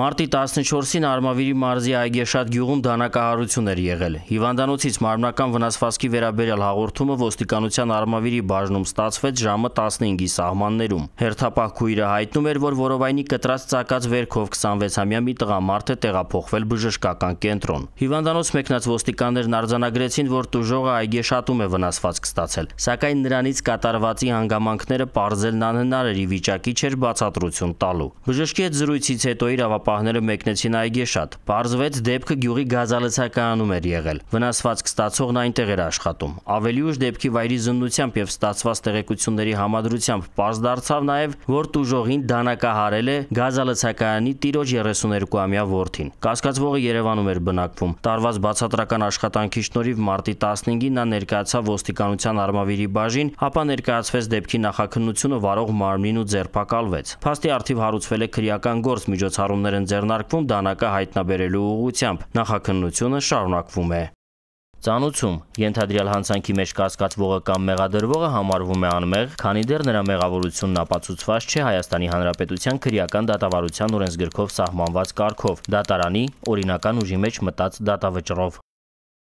Մարտի 14-ին Արմավիրի մարզի Այգեշատ գյուղում դանակահարություն էր եղել։ Հիվանդանոցից մարմնական վնասվածքի վերաբերյալ հաղորդումը ոստիկանության Արմավիրի բաժնում ստացվեց ժամը 15-ի սահմաններում։ Հերթապահ քույրը հայտնում էր, որ որովայնի կտրած ծակած վերքով 26-ամյա մի տղամարդ է տեղափոխվել բժշկական կենտրոն։ Հիվանդանոց մեկնած ոստիկաններն արձանագրեցին, որ տուժողը Այգեշատում է վնասվածք ստացել, սակայն նրանից կատարվածի հանգամանքները parzելն անհնար էր ի վիճակի չէր բացատրություն տալու։ Բժշկի հետ զրույցից հետո իր ավապ սպահները մեկնեցին այգեշատ։ Պարզվեց դեպքը գյուղի գազալցակայանում էր եղել։ Վնասվածք ստացողն այնտեղ էր աշխատում։ Ավելի ուշ դեպքի վայրի զննությամբ եւ ստացված տեղեկությունների համադրությամբ պարզ դարձավ նաեւ, որ տուժողին դանակահարել է գազալցակայանի տիրոջ 32-ամյա որդին։ Կասկածվողը Երևանում էր բնակվում։ Տարված բացատրական աշխատանքի շնորհիվ մարտի 15-ին նա ներկայացավ ոստիկանության արմավիրի բաժին, ապա ներկայացվեց դեպքի նախաքննությունը վարող մարմին ու ձերբակալվեց։ Փաստի արդիվ հարուցվել է քրեական գործ միջոցառումներ ծրագրեր են ձեռնարկվում դանակը հայտնաբերելու ուղղությամբ։ Նախաքննությունը շարունակվում է։ Ծանուցում ենթադրյալ հանցանքի մեջ կասկածվողը կամ մեղադրվողը համարվում է անմեղ, քանի դեռ նրա մեղավորությունն ապացուցված չէ Հայաստանի Հանրապետության քրեական դատավարության օրենսգրքով սահմանված կարգով՝ դատարանի օրինական ուժի մեջ մտած դատավճռով։